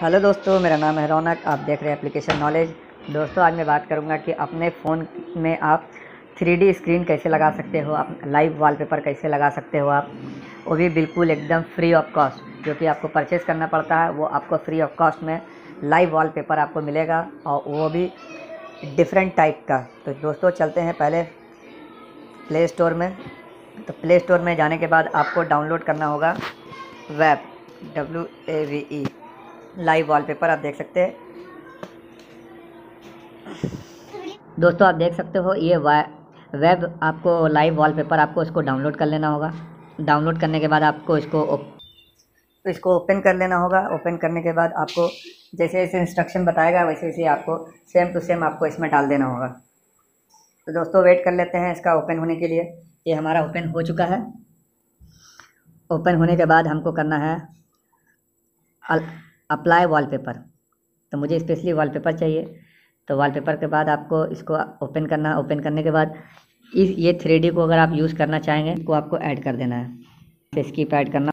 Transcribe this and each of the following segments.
hello दोस्तों मेरा नाम है रौनक आप देख रहे हैं एप्लीकेशन नॉलेज दोस्तों आज मैं बात करूंगा कि अपने फ़ोन में आप 3D स्क्रीन कैसे लगा सकते हो आप लाइव वॉलपेपर कैसे लगा सकते हो आप वो भी बिल्कुल एकदम फ्री ऑफ कॉस्ट जो कि आपको परचेज़ करना पड़ता है वो आपको फ्री ऑफ कॉस्ट में लाइव वाल आपको मिलेगा और वो भी डिफरेंट टाइप का तो दोस्तों चलते हैं पहले प्ले स्टोर में तो प्ले स्टोर में जाने के बाद आपको डाउनलोड करना होगा web W A V E live wallpaper आप देख सकते हैं दोस्तों आप देख सकते हो ये वेब आपको लाइव वॉलपेपर आपको इसको डाउनलोड कर लेना होगा डाउनलोड करने के बाद आपको इसको इसको ओपन कर लेना होगा ओपन करने के बाद आपको जैसे जैसे इंस्ट्रक्शन बताएगा वैसे वैसे आपको सेम टू सेम आपको इसमें डाल देना होगा तो दोस्तों वेट कर लेते हैं इसका ओपन होने के लिए ये हमारा ओपन हो चुका है ओपन होने के बाद हमको करना है अप्लाई वॉलपेपर तो मुझे स्पेशली वॉलपेपर चाहिए तो वॉलपेपर के बाद आपको इसको ओपन करना ओपन करने के बाद इस ये थ्री को अगर आप यूज़ करना चाहेंगे तो आपको ऐड कर देना है स्कीप तो ऐड करना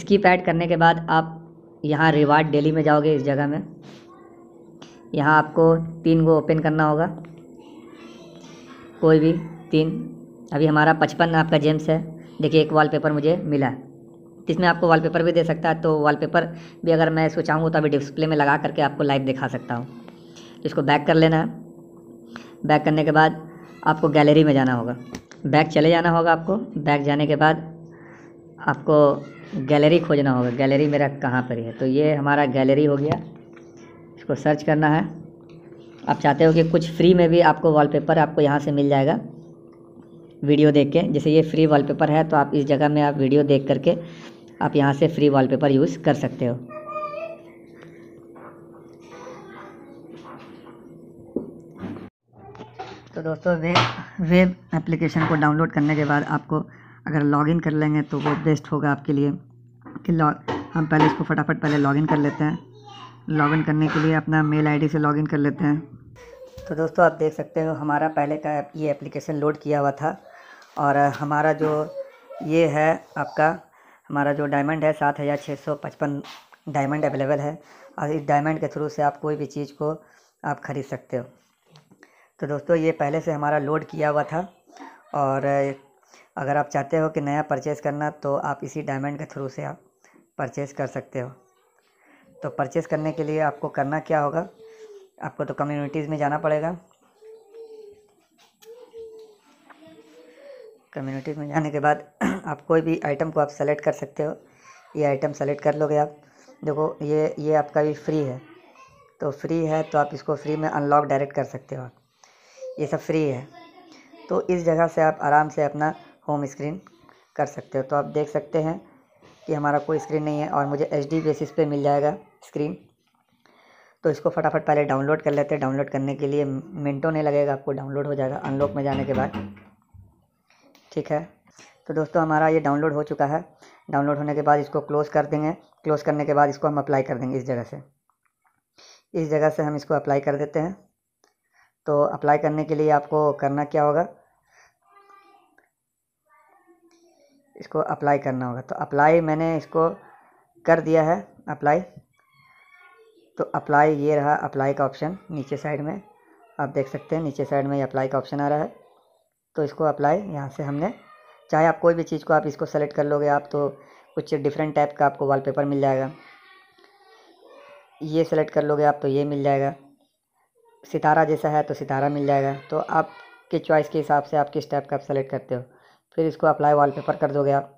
स्कीप ऐड करने के बाद आप यहाँ रिवार्ड डेली में जाओगे इस जगह में यहाँ आपको तीन को ओपन करना होगा कोई भी तीन अभी हमारा पचपन आपका जेम्स है देखिए एक वॉलपेपर मुझे मिला इसमें आपको वॉलपेपर भी दे सकता है तो वॉलपेपर भी अगर मैं इसको चाहूँगा तो अभी डिस्प्ले में लगा करके आपको लाइव दिखा सकता हूँ इसको बैक कर लेना है बैक करने के बाद आपको गैलरी में जाना होगा बैक चले जाना होगा आपको बैक जाने के बाद आपको गैलरी खोजना होगा गैलरी मेरा कहाँ पर है तो ये हमारा गैलरी हो गया इसको सर्च करना है आप चाहते हो कि कुछ फ्री में भी आपको वॉलपेपर आपको यहाँ से मिल जाएगा वीडियो देख के जैसे ये फ्री वॉलपेपर है तो आप इस जगह में आप वीडियो देख करके आप यहाँ से फ्री वॉलपेपर यूज़ कर सकते हो तो दोस्तों वेब वेब एप्लीकेशन को डाउनलोड करने के बाद आपको अगर लॉगिन कर लेंगे तो वो बेस्ट होगा आपके लिए कि लॉग हम पहले इसको फटाफट पहले लॉगिन कर लेते हैं लॉगिन करने के लिए अपना मेल आईडी से लॉगिन कर लेते हैं तो दोस्तों आप देख सकते हो हमारा पहले का ये एप्लीकेशन लोड किया हुआ था और हमारा जो ये है आपका हमारा जो डायमंड है सात हज़ार छः सौ पचपन डायमंड अवेलेबल है और इस डायमंड के थ्रू से आप कोई भी चीज़ को आप ख़रीद सकते हो तो दोस्तों ये पहले से हमारा लोड किया हुआ था और अगर आप चाहते हो कि नया परचेज़ करना तो आप इसी डायमंड के थ्रू से आप परचेज़ कर सकते हो तो परचेज़ करने के लिए आपको करना क्या होगा आपको तो कम्युनिटीज़ में जाना पड़ेगा कम्युनिटी में जाने के बाद आप कोई भी आइटम को आप सेलेक्ट कर सकते हो ये आइटम सेलेक्ट कर लोगे आप देखो ये ये आपका भी फ्री है तो फ्री है तो आप इसको फ्री में अनलॉक डायरेक्ट कर सकते हो आप ये सब फ्री है तो इस जगह से आप आराम से अपना होम स्क्रीन कर सकते हो तो आप देख सकते हैं कि हमारा कोई स्क्रीन नहीं है और मुझे एच बेसिस पे मिल जाएगा स्क्रीन तो इसको फटाफट पहले डाउनलोड कर लेते हैं डाउनलोड करने के लिए मिनटों नहीं लगेगा आपको डाउनलोड हो जाएगा अनलॉक में जाने के बाद ठीक है तो दोस्तों हमारा ये डाउनलोड हो चुका है डाउनलोड होने के बाद इसको क्लोज़ कर देंगे क्लोज़ करने के बाद इसको हम अप्लाई कर देंगे इस जगह से इस जगह से हम इसको अप्लाई कर देते हैं तो अप्लाई करने के लिए आपको करना क्या होगा इसको अप्लाई करना होगा तो अप्लाई मैंने इसको कर दिया है अप्लाई तो अप्लाई ये रहा अप्लाई का ऑप्शन नीचे साइड में आप देख सकते हैं नीचे साइड में ये अप्लाई का ऑप्शन आ रहा है तो इसको अप्लाई यहाँ से हमने चाहे आप कोई भी चीज़ को आप इसको सेलेक्ट कर लोगे आप तो कुछ डिफरेंट टाइप का आपको वॉलपेपर मिल जाएगा ये सेलेक्ट कर लोगे आप तो ये मिल जाएगा सितारा जैसा है तो सितारा मिल जाएगा तो आपके चॉइस के हिसाब से आप किस टाइप का आप सेलेक्ट करते हो फिर इसको अप्लाई वॉलपेपर कर दोगे आप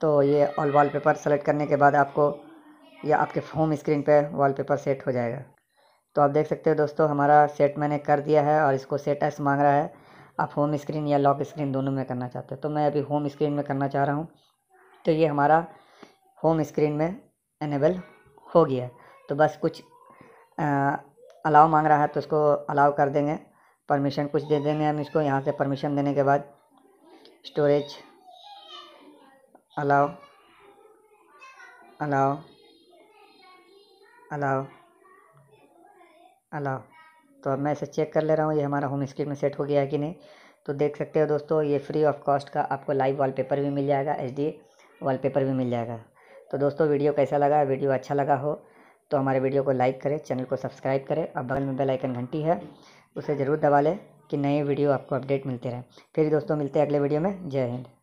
तो ये ऑल वॉलपेपर सेलेक्ट करने के बाद आपको या आपके होम स्क्रीन पर वॉलपेपर सेट हो जाएगा तो आप देख सकते हो दोस्तों हमारा सेट मैंने कर दिया है और इसको सेट एस मांग रहा है आप होम स्क्रीन या लॉक स्क्रीन दोनों में करना चाहते हो तो मैं अभी होम स्क्रीन में करना चाह रहा हूँ तो ये हमारा होम स्क्रीन में इनेबल हो गया तो बस कुछ आ, अलाउ मांग रहा है तो उसको अलाउ कर देंगे परमिशन कुछ दे देंगे हम इसको यहाँ से परमिशन देने के बाद स्टोरेज अलाउ अलाउ अलाउ अलाव तो अब मैं इसे चेक कर ले रहा हूँ ये हमारा होम स्क्रीन में सेट हो गया है कि नहीं तो देख सकते हो दोस्तों ये फ्री ऑफ कॉस्ट का आपको लाइव वॉलपेपर भी मिल जाएगा एच वॉलपेपर भी मिल जाएगा तो दोस्तों वीडियो कैसा लगा वीडियो अच्छा लगा हो तो हमारे वीडियो को लाइक करें चैनल को सब्सक्राइब करें और बगल में बेल आइकन घंटी है उसे ज़रूर दबा लें कि नए वीडियो आपको अपडेट मिलते रहे फिर दोस्तों मिलते हैं अगले वीडियो में जय हिंद